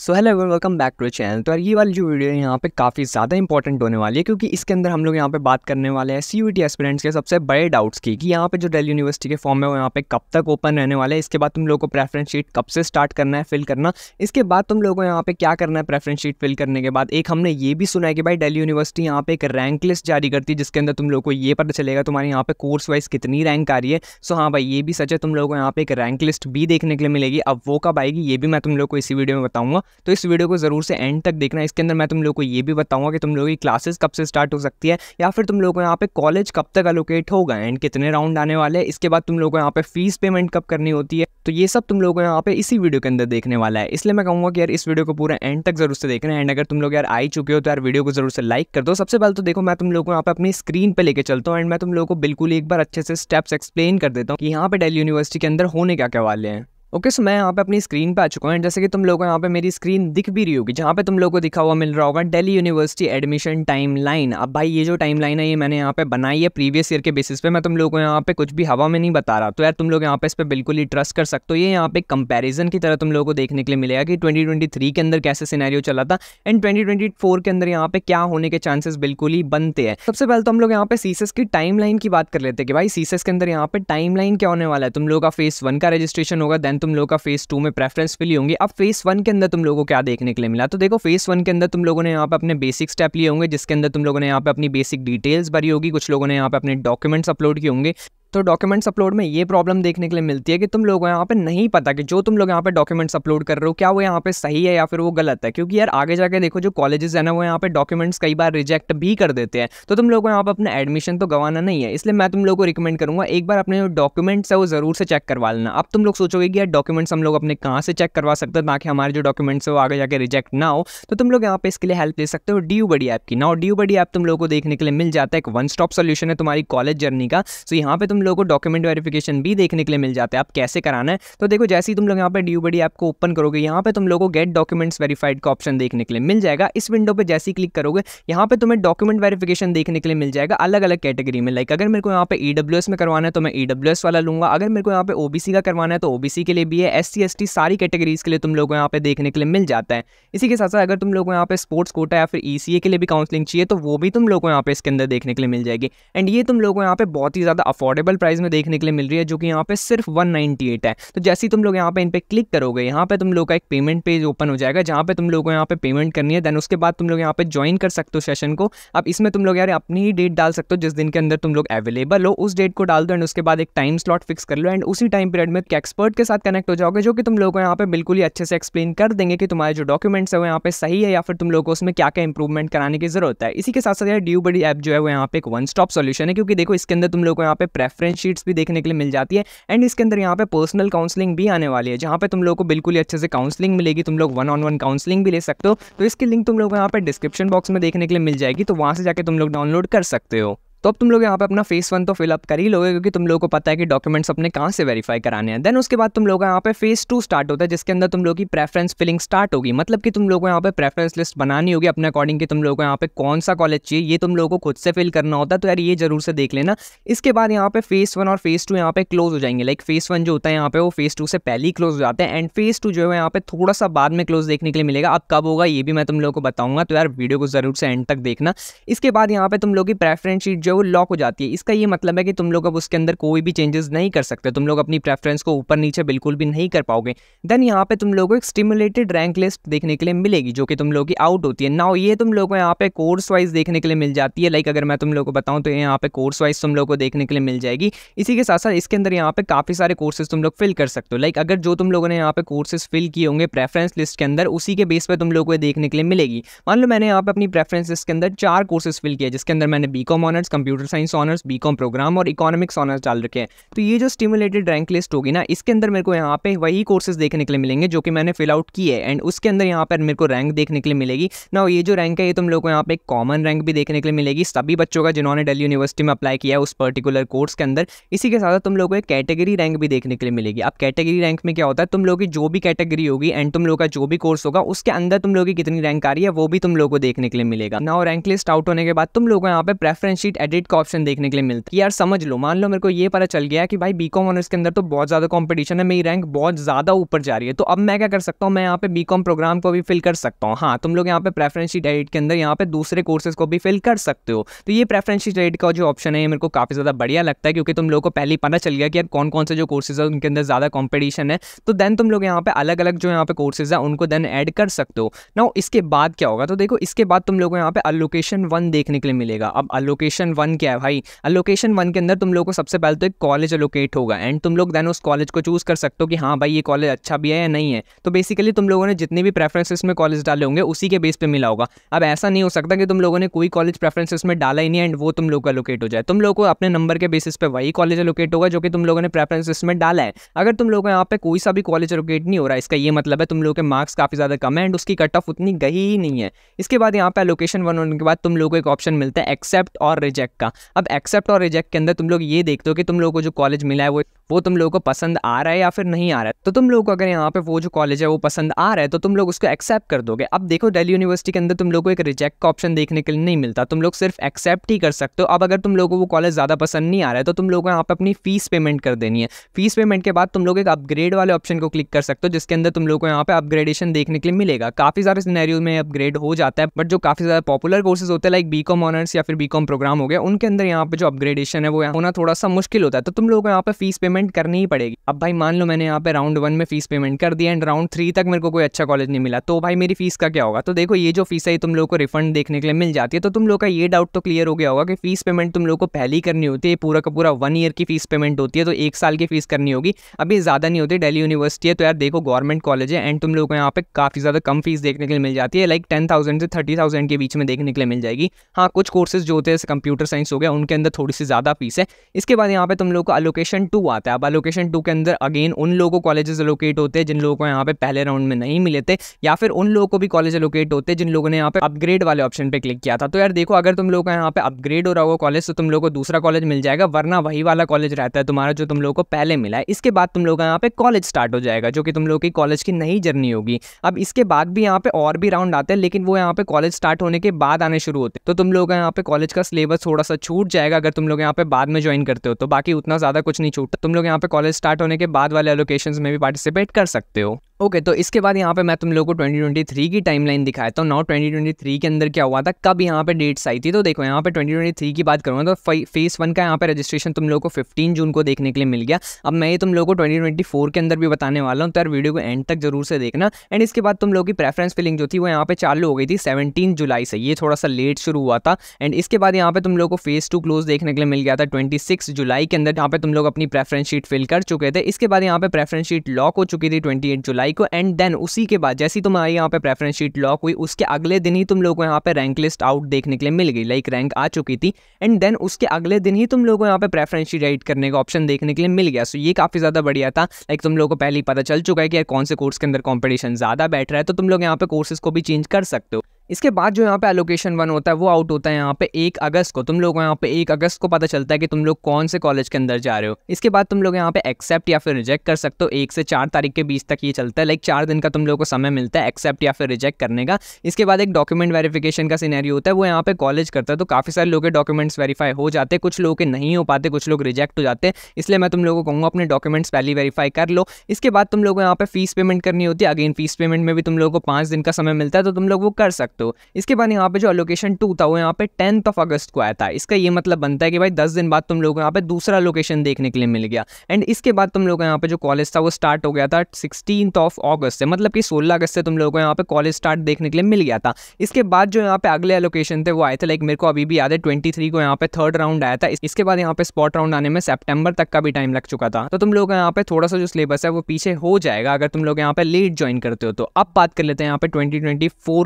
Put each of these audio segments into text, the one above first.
so hello ever welcome back to channel तो ये वाली जो वीडियो है यहाँ पे काफ़ी ज़्यादा इंपॉर्टेंट होने वाली है क्योंकि इसके अंदर हम लोग यहाँ पे बात करने वाले हैं सी यू टी एस्पिरेंट्स के सबसे बड़े डाउट्स की कि यहाँ पे जो डेली यूनिवर्सिटी के फॉर्म है वो यहाँ पे कब तक ओपन रहने वाला है इसके बाद तुम लोग को प्रेफरेंस शीट कब से स्टार्ट करना है फिल करना इसके बाद तुम लोग को यहाँ पे क्या करना है प्रेफरेंस शीट फिल करने के बाद एक हमने ये भी सुना है कि भाई डेली यूनिवर्सिटी यहाँ पे एक रैंक लिस्ट जारी करती है जिसके अंदर तुम लोग को ये पता चलेगा तुम्हारे यहाँ पे कोर्स वाइज कितनी रैंक आ रही है सो हाँ भाई ये भी सच है तुम लोग को यहाँ पे एक रैंक लिस्ट भी देखने के लिए मिलेगी अब वो कब आएगी ये भी मैं तुम लोग को इसी वीडियो में बताऊँगा तो इस वीडियो को ज़रूर से एंड तक देखना इसके अंदर मैं तुम लोग को ये भी बताऊंगा कि तुम लोगों की क्लासेस कब से स्टार्ट हो सकती है या फिर तुम लोग को यहाँ पे कॉलेज कब तक अलोकेट होगा एंड कितने राउंड आने वाले हैं इसके बाद तुम लोग को यहाँ पे फीस पेमेंट कब करनी होती है तो ये सब तुम लोग को यहाँ पे इसी वीडियो के अंदर देखने वाला है इसलिए मैं कहूँगा कि यार इस वीडियो को पूरा एंड तक जरूर से देखना एंड अगर तुम लोग यार आई चुके हो तो यार वीडियो को जरूर से लाइक कर दो सबसे पहले तो देखो मैं तुम लोग को यहाँ पे अपनी स्क्रीन पर लेकर चलता हूँ एंड मैं तुम लोग को बिल्कुल एक बार अच्छे से स्टेप्स एक्सप्लेन कर देता हूँ कि यहाँ पे डेली यूनिवर्सिटी के अंदर होने क्या क्या वाले हैं ओके okay, सो so मैं यहाँ पे अपनी स्क्रीन पे आ चुका हूँ जैसे कि तुम लोगों को यहाँ पे मेरी स्क्रीन दिख भी रही होगी जहाँ पे तुम लोगों को दिखा हुआ मिल रहा होगा Delhi university admission time line अब भाई ये जो टाइम लाइन है ये मैंने यहाँ पे बनाई है प्रीवियस ईयर के बेसिस पे मैं तुम लोगों को यहाँ पे कुछ भी हवा में नहीं बता रहा तो यार तुम लोग यहाँ पे इस पर बिल्कुल ही ट्रस्ट कर सकते हो ये यहाँ पे कंपेरिजन की तरह तुम लोगों को देखने के लिए मिलेगा कि ट्वेंटी के अंदर कैसे सीनारियो चला था एंड ट्वेंटी के अंदर यहाँ पे क्या होने के चांसेस बिल्कुल ही बनते हैं सबसे पहले तो हम लोग यहाँ पे सीसेस की टाइम की बात कर लेते हैं कि भाई सीसेस के अंदर यहाँ पे टाइम क्या होने वाला है तुम लोग का फेस वन का रजिस्ट्रेशन होगा देन एंड तुम लोगों का फेस टू में प्रेफरेंस फिल होंगे अब फेस वन के अंदर तुम लोगों को क्या देखने के लिए मिला तो देखो फेस वन के अंदर तुम लोगों ने यहाँ पे अपने बेसिक स्टेप लिए होंगे जिसके अंदर तुम लोगों ने यहाँ पे अपनी बेसिक डिटेल्स भरी होगी कुछ लोगों ने यहाँ पे अपने डॉक्यूमेंट्स अपलोड किए होंगे तो डॉक्यूमेंट्स अपलोड में ये प्रॉब्लम देखने के लिए मिलती है कि तुम लोगों को यहाँ पे नहीं पता कि जो तुम लोग यहाँ पे डॉक्यूमेंट्स अपलोड कर रहे हो क्या वो यहाँ पे सही है या फिर वो गलत है क्योंकि यार आगे जाके देखो जो कॉलेजेस है ना वो यहाँ पे डॉक्यूमेंट्स कई बार रिजेक्ट भी कर देते हैं तो तुम लोग को यहाँ पर अपना एडमिशन तो गवाना नहीं है इसलिए मैं तुम लोग को रिकमेंड करूँगा एक बार अपने जो डॉक्यूमेंट्स है वो ज़रूर से चेक करवा लेना अब तुम लोग सोचोगे कि यार डॉक्यूमेंट्स हम लोग अपने कहाँ से चेक करवा सकते हैं ताकि हमारे जो डॉक्यूमेंट्स है वो आगे जाके रिजेक्ट ना हो तो तुम लोग यहाँ पे इसके लिए हेल्प ले सकते हो डी बड़ी ऐप की ना डी बड़ी ऐप तुम लोग को देखने के लिए मिल जाता है एक वन स्टॉप सोल्यूशन है तुम्हारी कॉलेज जर्नी का सो तो यहाँ पे तुम तुम लोगों को डॉक्यूमेंट वेरिफिकेशन भी देखने के लिए मिल जाते हैं आप कैसे कराना है तो देखो जैसे ही तुम लोग यहाँ पर ड्यू बडी ऐप को ओपन करोगे यहाँ पर तुम लोग को गेट डॉक्यूमेंट्स वेरीफाइड का ऑप्शन देखने के लिए मिल जाएगा इस विंडो पर जैसे ही क्लिक करोगे यहाँ पर तुम्हें डॉक्यूमेंट वेरिफिकेशन देखने के लिए मिल जाएगा अलग अलग कैटेगरी में लाइक अगर मेरे को यहाँ पर ई e में करवाना है तो मैं ई e वाला लूँगा अगर मेरे को यहाँ पर ओ का करवाना है तो ओ के लिए भी है एस सी सारी कैटेगरीज के लिए तुम लोग को यहाँ पर देखने के लिए मिल जाता है इसी के साथ साथ अगर तुम लोग को यहाँ पर स्पोर्ट्स कोटा या फिर ई e के लिए भी काउंसलिंग चाहिए तो वो भी तुम लोग को यहाँ पर इसके अंदर देखने के लिए मिल जाएगी एंड ये तुम लोग को यहाँ पर बहुत ही ज़्यादा अफोर्डेबल अफोर्डेबल प्राइस में देखने के लिए मिल रही है जो कि यहाँ पे सिर्फ 198 है तो जैसे ही तुम लोग यहाँ पे इन पर क्लिक करोगे यहाँ पे तुम लोग का एक पेमेंट पेज ओपन हो जाएगा जहाँ पे तुम लोग को यहाँ पे पेमेंट करनी है देन उसके बाद तुम लोग यहाँ पे ज्वाइन कर सकते हो सेशन को अब इसमें तुम लोग यार अपनी ही डेट डाल सकते हो जिस दिन के अंदर तुम लोग अवेलेबल हो उस डेट को डाल दो एंड उसके बाद एक टाइम स्लॉट फिक्स कर लो एंड उसी टाइम पीरियड में एक्सपर्ट के साथ कनेक्ट हो जाओगे जो कि तुम लोग को यहाँ पे बिल्कुल ही अच्छे से एक्सप्लेन कर देंगे कि तुम्हारे जो डॉक्यूमेंट्स है वो यहाँ पे सही है या फिर तुम लोग को उसमें क्या क्या इंप्रूवमेंट कराने की जरूरत है इसी के साथ साथ यार ड्यू बड़ी ऐप जो है वो यहाँ पे एक वन स्टॉप सोल्यूशन है क्योंकि देखो इसके अंदर तुम लोग को यहाँ पे प्रेफ रेफरेंस शीट्स भी देखने के लिए मिल जाती है एंड इसके अंदर यहाँ पे पर्सनल काउंसलिंग भी आने वाली है जहाँ पे तुम लोग को बिल्कुल ही अच्छे से काउंसलिंग मिलेगी तुम लोग वन ऑन वन काउंसलिंग भी ले सकते हो तो इसकी लिंक तुम लोग यहाँ पर डिस्क्रिप्शन बॉक्स में देखने के लिए मिल जाएगी तो वहाँ से जाकर तुम लोग डाउनलोड कर सकते हो तो अब तुम लोग यहाँ पे अपना फेस वन तो फिलअप कर ही लोगे क्योंकि तुम लोगों को पता है कि डॉक्यूमेंट्स अपने कहाँ से वेरीफाई कराने हैं देन उसके बाद तुम लोग यहाँ पे फेस टू स्टार्ट होता है जिसके अंदर तुम लोग की प्रेफरेंस फिलिंग स्टार्ट होगी मतलब कि तुम लोगों को यहाँ पे प्रेफरेंस लिस्ट बनानी होगी अपने अकॉर्डिंग कि तुम लोगों को यहाँ पे कौन सा कॉलेज चाहिए ये तुम लोगों को खुद से फिल करना होता है तो यार ये जरूर से देख लेना इसके बाद यहाँ पे फेस वन और फेस टू यहाँ पे क्लोज हो जाएंगे लाइक फेस वन जो होता है यहाँ पे वो फेस टू से पहले ही क्लोज हो जाते हैं एंड फेस टू जो है यहाँ पे थोड़ा सा बाद में क्लोज देखने के लिए मिलेगा अब कब होगा ये भी मैं तुम लोगों को बताऊंगा तो यार वीडियो को जरूर से एंड तक देखना इसके बाद यहाँ पे तुम लोग की प्रेफरेंस शीट जो वो लॉक हो जाती है इसका ये मतलब है कि तुम लोग अब उसके अंदर कोई भी चेंजेस नहीं कर सकते तुम लोग अपनी प्रेफरेंस को ऊपर नीचे बिल्कुल भी नहीं कर पाओगे देन यहाँ पे तुम लोगों को एक स्टिमुलेटेड रैंक लिस्ट देखने के लिए मिलेगी जो कि तुम लोगों की आउट होती है ना ये तुम लोगों को यहाँ पे कोर्स वाइज देखने के लिए मिल जाती है लाइक अगर मैं तुम लोग को बताऊँ तो यहाँ पे कोर्स वाइज तुम लोग को देखने के लिए मिल जाएगी इसी के साथ साथ इसके अंदर यहाँ पे काफ़ी सारे कोर्सेज तुम लोग फिल कर सकते हो लाइक अगर जो तुम लोगों ने यहाँ पे कोर्सेज फिल किए होंगे प्रेफरेंस लिस्ट के अंदर उसी के बेस पर तुम लोग को देखने के लिए मिलेगी मान लो मैंने यहाँ पे अपनी प्रेफरेंस के अंदर चार कोर्सेज फिल किया जिसके अंदर मैंने B com honours computer science honours B program और इकोनॉमिक्स ऑनर्स डाल रखे हैं तो ये जो स्टिमुलेटेड रैंक लिस्ट होगी ना इसके अंदर मेरे को यहाँ पे वही कोर्सेज देखने के लिए मिलेंगे जो कि मैंने फिल आउट की है एंड उसके अंदर यहाँ पर मेरे को रैंक देखने के लिए मिलेगी ना ये जो रैंक है ये तुम लोग को यहाँ पे कॉमन रैंक भी देखने के लिए मिलेगी सभी बच्चों का जिन्होंने डेली यूनिवर्सिटी में अप्लाई किया है उस पर्टिकुलर कोर्स के अंदर इसी के साथ तुम लोग को एक कैटेगरी रैंक भी देखने के लिए मिलेगी अब कैटेगरी रैंक में क्या होता है तुम लोग की जो भी कैटेगरी होगी एंड तुम लोग का जो भी कोर्स होगा उसके अंदर तुम लोग की कितनी रैंक आ रही है वो भी तुम लोग को देखने के लिए मिलेगा ना रैंक लिस्ट आउट होने के बाद तुम लोग को यहाँ पे प्रेफरेंस शीट एडिट का ऑप्शन देखने के लिए मिलता है यार समझ लो मान लो मेरे को ये पता चल गया कि भाई बी कॉम ऑनर्स के अंदर तो बहुत ज़्यादा कॉम्पिटिशन है मेरी रैंक बहुत ज़्यादा ऊपर जा रही है तो अब मैं क्या कर सकता हूँ मैं यहाँ पे बी प्रोग्राम को भी फिल कर सकता हूँ हाँ तुम लोग यहाँ पे प्रेफरेंस शीट एडिट के अंदर यहाँ पे दूसरे कोर्सेज को भी फिल कर सकते हो तो ये प्रेफरेंस शीट एडिट का जो ऑप्शन है ये मेरे को काफ़ी ज़्यादा बढ़िया लगता है क्योंकि तुम लोग को पहले ही पता चल गया कि यार कौन कौन से जो कोर्सेज है उनके अंदर ज़्यादा कॉम्पिटिशन है तो देन तुम लोग यहाँ पे अलग अलग जो यहाँ पे कोर्सेज है उनको देन एड कर सकते हो ना इसके बाद क्या होगा तो देखो इसके बाद तुम लोग यहाँ पे अलोकेशन वन देखने के लिए मिलेगा अब अलोकेशन वन क्या है भाई अलोकेशन वन के अंदर तुम लोग को सबसे पहले तो एक कॉलेज अलोकेट होगा एंड तुम लोग देन उस कॉलेज को चूज़ कर सकते हो कि हाँ भाई ये कॉलेज अच्छा भी है या नहीं है तो बेसिकली तुम लोगों ने जितने भी प्रेफरेंसेस में कॉलेज डाले होंगे उसी के बेस पर मिला होगा अब ऐसा नहीं हो सकता कि तुम लोगों ने कोई कॉलेज प्रेफरेंसेस में डाला ही नहीं एंड वो तुम लोग का अलोकेट हो जाए तुम लोग को अपने नंबर के बेसिस पर वही कॉलेज अलोकेट होगा जो कि तुम लोगों ने प्रेफरेंसेस में डाला है अगर तुम लोगों यहाँ पे कोई सा भी कॉलेज अलोकेट नहीं हो रहा इसका ये मतलब है तुम लोगों के मार्क्स काफ़ी ज़्यादा कम है एंड उसकी कट ऑफ उतनी गई ही नहीं है इसके बाद यहाँ पे अलोकेशन वन होने के बाद तुम लोगों को एक ऑप्शन मिलता है एक्सेप्ट और रिजेक्ट रिजेक्ट का अब एक्सेप्ट और रिजेक्ट के अंदर तुम लोग ये देखते हो कि तुम लोग को जो कॉलेज मिला है वो वो तुम लोगों को पसंद आ रहा है या फिर नहीं आ रहा है तो तुम लोग को अगर यहाँ पे वो जो कॉलेज है वो पसंद आ रहा है तो तुम लोग उसको एक्सेप्ट कर दोगे अब देखो दिल्ली यूनिवर्सिटी के अंदर तुम लोग को एक रिजेक्ट का ऑप्शन देखने के लिए नहीं मिलता तुम लोग सिर्फ एक्सेप्ट ही कर सकते हो अब अगर तुम लोगों को वो कॉलेज ज़्यादा पसंद नहीं आ रहा है तो तुम लोग को यहाँ पर अपनी फीस पेमेंट कर देनी है फीस पेमेंट के बाद तुम लोग एक अपग्रेड वाले ऑप्शन को क्लिक कर सकते हो जिसके अंदर तुम लोग को यहाँ पर अपग्रेडेशन देखने के लिए मिलेगा काफ़ी सारे सिनेरियो में अपग्रेड हो जाता है बट जो काफ़ी ज़्यादा पॉपुलर कोर्सेज होते हैं लाइक बी कॉम ऑनर्स या फिर बी कॉम प्रोग्राम हो गया उनके अंदर यहाँ पर जो अपग्रेडेशन है वो होना थोड़ा सा मुश्किल होता है तो तुम लोग को यहाँ पर फीस पेमेंट पेमेंट करनी ही पड़ेगी अब भाई मान लो मैंने यहाँ पे राउंड वन में फीस पेमेंट कर दिया एंड राउंड थ्री तक मेरे को कोई अच्छा कॉलेज नहीं मिला तो भाई मेरी फीस का क्या होगा तो देखो ये जो फीस है तुम लोग को रिफंड देखने के लिए मिल जाती है तो तुम लोग का ये डाउट तो क्लियर हो गया होगा कि फीस पेमेंट तुम लोग को पहले ही करनी होती है पूरा का पूरा वन ईयर की फीस पेमेंट होती है तो एक साल की फीस करनी होगी अभी ज़्यादा नहीं होती डेली यूनिवर्सिटी है तो यार देखो गवर्नमेंट कॉलेज है एंड तुम लोग को यहाँ पे काफ़ी ज़्यादा कम फीस देखने के लिए मिल जाती है लाइक टेन थाउजेंड से थर्टी थाउजेंड के बीच में देखने के लिए मिल जाएगी हाँ कुछ कोर्सेज जो होते हैं कंप्यूटर साइंस हो गया उनके अंदर थोड़ी सी ज़्यादा फीस है इसके बाद यहाँ पे तुम लोग को अलोकेशन टू आता है सकता है अब अलोकेशन टू के अंदर अगेन उन लोगों को कॉलेजेस अलोकेट होते हैं जिन लोगों को यहाँ पे पहले राउंड में नहीं मिले थे या फिर उन लोगों को भी कॉलेज अलोकेट होते हैं जिन लोगों ने यहाँ पे अपग्रेड वाले ऑप्शन पे क्लिक किया था तो यार देखो अगर तुम लोग यहाँ पे अपग्रेड हो रहा होगा कॉलेज तो तुम लोग को दूसरा कॉलेज मिल जाएगा वरना वही वाला कॉलेज रहता है तुम्हारा जो तुम लोग को पहले मिला है इसके बाद तुम लोग यहाँ पे कॉलेज स्टार्ट हो जाएगा जो कि तुम लोग की कॉलेज की नई जर्नी होगी अब इसके बाद भी यहाँ पे और भी राउंड आते हैं लेकिन वो यहाँ पे कॉलेज स्टार्ट होने के बाद आने शुरू होते तो तुम लोग यहाँ पे कॉलेज का सिलेबस थोड़ा सा छूट जाएगा अगर तुम लोग यहाँ पे बाद में ज्वाइन करते हो तो बाकी उतना ज़्यादा कुछ नहीं छूटता तुम लोग यहाँ पे कॉलेज स्टार्ट होने के बाद वाले एलोकेशन में भी पार्टिसिपेट कर सकते हो ओके okay, तो इसके बाद यहाँ पे मैं तुम लोगों को 2023 की टाइमलाइन दिखाता हूँ नाउ 2023 के अंदर क्या हुआ था कब यहाँ पे डेट्स आई थी तो देखो यहाँ पे 2023 की बात करूँगा तो फेस वन का यहाँ पे रजिस्ट्रेशन तुम लोगों को 15 जून को देखने के लिए मिल गया अब मैं ये तुम लोगों को 2024 के अंदर भी बताने वाला हूँ तो यार वीडियो को एंड तक जरूर से देखना एंड इसके बाद तुम लोगों की प्रेफरेंस फिलिंग जो थी वो यहाँ पे चालू हो गई थी सेवनटीन जुलाई से ये थोड़ा सा लेट शुरू हुआ था एंड इसके बाद यहाँ पे तुम लोग को फेस टू क्लोज देखने के लिए मिल गया था ट्वेंटी जुलाई के अंदर यहाँ पे तुम लोग अपनी प्रेफरेंस शीट फिल कर चुके थे इसके बाद यहाँ पे प्रेफरेंस शीट लॉक हो चुकी थी ट्वेंटी जुलाई जुलाई को एंड देन उसी के बाद जैसी तुम्हारी यहाँ पे प्रेफरेंस शीट लॉक हुई उसके अगले दिन ही तुम लोग को यहाँ पे रैंक लिस्ट आउट देखने के लिए मिल गई लाइक रैंक आ चुकी थी एंड देन उसके अगले दिन ही तुम लोग को यहाँ पे प्रेफरेंस शीट एडिट करने का ऑप्शन देखने के लिए मिल गया सो so, ये काफ़ी ज़्यादा बढ़िया था लाइक तुम लोग को पहले ही पता चल चुका है कि यार कौन से कोर्स के अंदर कॉम्पिटिशन ज़्यादा बैठ रहा है तो तुम लोग यहाँ पे कोर्सेस को भी चेंज कर सकते हो इसके बाद जो यहाँ पे एलोकेशन वन होता है वो आउट होता है यहाँ पे एक अगस्त को तुम लोग को यहाँ पे एक अगस्त को पता चलता है कि तुम लोग कौन से कॉलेज के अंदर जा रहे हो इसके बाद तुम लोग यहाँ पे एक्सेप्ट या फिर रिजेक्ट कर सकते हो एक से चार तारीख के बीच तक ये चलता है लाइक चार दिन का तुम लोग को समय मिलता है एक्सेप्ट या फिर रिजेक्ट करने का इसके बाद एक डॉक्यूमेंट वेरीफिकेशन का सीनरी होता है वो यहाँ पे कॉलेज करता है तो काफ़ी सारे लोग के डॉक्यूमेंट्स वेरीफाई हो जाते हैं कुछ लोगों के नहीं हो पाते कुछ लोग रिजेक्ट हो जाते हैं इसलिए मैं तुम लोगों को कहूँगा अपने डॉक्यूमेंट्स पहले वेरीफाई कर लो इसके बाद तुम लोग यहाँ पे फीस पेमेंट करनी होती है अगेन फीस पेमेंट में भी तुम लोग को पाँच दिन का समय मिलता है तो तुम लोग वो कर सकते सकते हो इसके बाद यहाँ पे जो अलोकेशन टू था वो यहाँ पे टेंथ ऑफ अगस्त को आया था इसका ये मतलब बनता है कि भाई दस दिन बाद तुम लोग को यहाँ पे दूसरा लोकेशन देखने के लिए मिल गया एंड इसके बाद तुम लोग यहाँ पे जो कॉलेज था वो स्टार्ट हो गया था सिक्सटीन ऑफ ऑगस्ट से मतलब कि सोलह अगस्त से तुम लोग को यहाँ पे कॉलेज स्टार्ट देखने के लिए मिल गया था इसके बाद जो यहाँ पे अगले अलोकेशन थे वो आए थे लाइक मेरे को अभी भी याद है ट्वेंटी को यहाँ पे थर्ड राउंड आया था इसके बाद यहाँ पे स्पॉट राउंड आने में सेप्टेम्बर तक का भी टाइम लग चुका था तो तुम लोग यहाँ पे थोड़ा सा जो सिलेबस है वो पीछे हो जाएगा अगर तुम लोग यहाँ पे लेट ज्वाइन करते हो तो अब बात कर लेते हैं यहाँ पे ट्वेंटी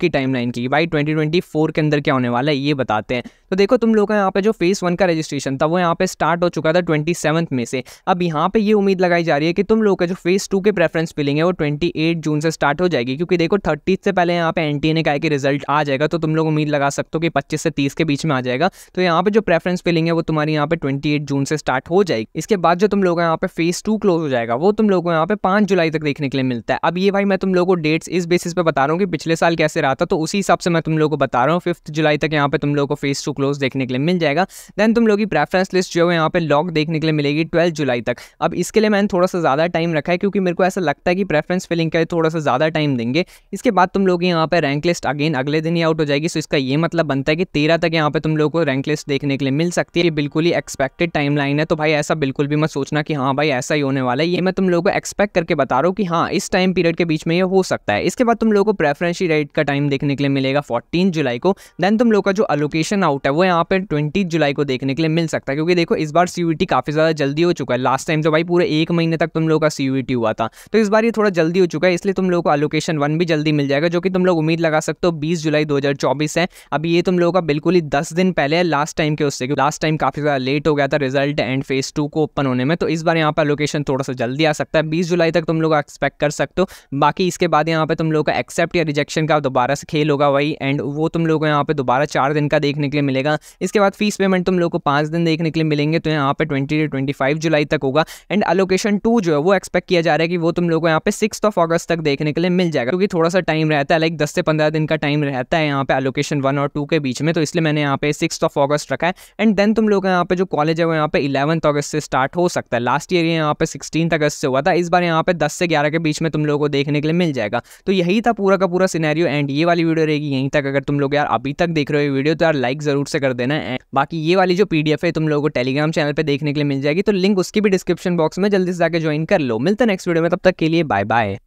की टाइम चाहिए भाई 2024 के अंदर क्या होने वाला है ये बताते हैं तो देखो तुम लोग का यहाँ पे जो फेज़ वन का रजिस्ट्रेशन था वो यहाँ पे स्टार्ट हो चुका था ट्वेंटी में से अब यहाँ पे ये उम्मीद लगाई जा रही है कि तुम लोग का जो फेज़ टू के प्रेफरेंस मिलेंगे वो ट्वेंटी जून से स्टार्ट हो जाएगी क्योंकि देखो थर्टी से पहले यहाँ पे एन ने कहा कि रिजल्ट आ जाएगा तो तुम लोग उम्मीद लगा सकते हो कि पच्चीस से तीस के बीच में आ जाएगा तो यहाँ पे जो प्रेफरेंस मिलेंगे वो तुम्हारी यहाँ पे ट्वेंटी जून से स्टार्ट हो जाएगी इसके बाद जो तुम लोग यहाँ पे फेज़ टू क्लोज हो जाएगा वो तुम लोगों को यहाँ पे पांच जुलाई तक देखने के लिए मिलता है अब ये भाई मैं तुम लोगों को डेट्स इस बेसिस पे बता रहा हूँ कि पिछले साल कैसे रहा था तो उसी हिसाब से मैं तुम लोगों को बता रहा हूँ फिफ्थ जुलाई तक यहाँ पे तुम लोगों को फेस टू क्लोज देखने के लिए मिल जाएगा देन तुम लोग की प्रेफरेंस लिस्ट जो है यहाँ पे लॉक देखने के लिए मिलेगी ट्वेल्थ जुलाई तक अब इसके लिए मैंने थोड़ा सा ज़्यादा टाइम रखा है क्योंकि मेरे को ऐसा लगता है कि प्रेफरेंस फिलिंग का थोड़ा सा ज़्यादा टाइम देंगे इसके बाद तुम लोग यहाँ पर रैंक लिस्ट अगेन अगले दिन ही आउट हो जाएगी सो इसका ये मतलब बनता है कि तेरह तक यहाँ पर तुम लोग को रैंक लिस्ट देखने के लिए मिल सकती है ये बिल्कुल ही एक्सपेक्टेड टाइम लाइन है तो भाई ऐसा बिल्कुल भी मत सोचना कि हाँ भाई ऐसा ही होने वाला है ये मैं तुम लोग को एक्सपेक्ट करके बता रहा हूँ कि हाँ इस टाइम पीरियड के बीच में ये हो सकता है इसके बाद तुम लोग को प्रेफरेंसी रेट का टाइम देखने के लिए मिलेगा फोर्टीन जुलाई को देन तुम लोग का जो अलोकेशन आउट है वो यहाँ पर ट्वेंटी जुलाई को देखने के लिए मिल सकता है क्योंकि देखो इस बार सी काफ़ी ज़्यादा जल्दी हो चुका है लास्ट टाइम जो भाई पूरे एक महीने तक तुम लोग का सी हुआ था तो इस बार ये थोड़ा जल्दी हो चुका है इसलिए तुम लोग को अलोकेशन वन भी जल्दी मिल जाएगा जो कि तुम लोग उम्मीद लगा सकते हो बीस जुलाई दो है अभी ये तुम लोगों का बिल्कुल ही दस दिन पहले है लास्ट टाइम के उससे लास्ट टाइम काफ़ी ज़्यादा लेट हो गया था रिजल्ट एंड फेज टू को ओपन होने में तो इस बार यहाँ पर लोकेशन थोड़ा सा जल्दी आ सकता है बीस जुलाई तक तुम लोग एक्सपेक्ट कर सकते हो बाकी इसके बाद यहाँ पर तुम लोग का एक्सेप्ट या रिजेक्शन का दोबारा से खेल होगा होगा वही एंड वो तुम लोग को यहाँ पे दोबारा चार दिन का देखने के लिए मिलेगा इसके बाद फीस पेमेंट तुम लोग को पाँच दिन देखने के लिए मिलेंगे तो यहाँ पे ट्वेंटी टू ट्वेंटी जुलाई तक होगा एंड अलोकेशन टू जो है वो एक्सपेक्ट किया जा रहा है कि वो तुम लोग को यहाँ पे सिक्स ऑफ अगस्त तक देखने के लिए मिल जाएगा क्योंकि थोड़ा सा टाइम रहता है लाइक दस से पंद्रह दिन का टाइम रहता है यहाँ पे अलोकेशन वन और टू के बीच में तो इसलिए मैंने यहाँ पे सिक्स ऑफ अगस्त रखा है एंड देन तुम लोग यहाँ पे जो कॉलेज है वो यहाँ पे इलेवंथ अगस्त से स्टार्ट हो सकता है लास्ट ईयर यहाँ पे सिक्सटीन अगस्त से हुआ था इस बार यहाँ पे दस से ग्यारह के बीच में तुम लोग को देखने के लिए मिल जाएगा तो यही था पूरा का पूरा सिनेरियो एंड ये वाली वीडियो रहेगी यहीं तक अगर तुम लोग यार अभी तक देख रहे हो वीडियो तो यार लाइक ज़रूर से कर देना बाकी ये वाली जो पीडीएफ है तुम लोगों को टेलीग्राम चैनल पर देखने के लिए मिल जाएगी तो लिंक उसकी भी डिस्क्रिप्शन बॉक्स में जल्दी से जाकर ज्वाइन कर लो मिलता नेक्स्ट वीडियो में तब तक के लिए बाय बाय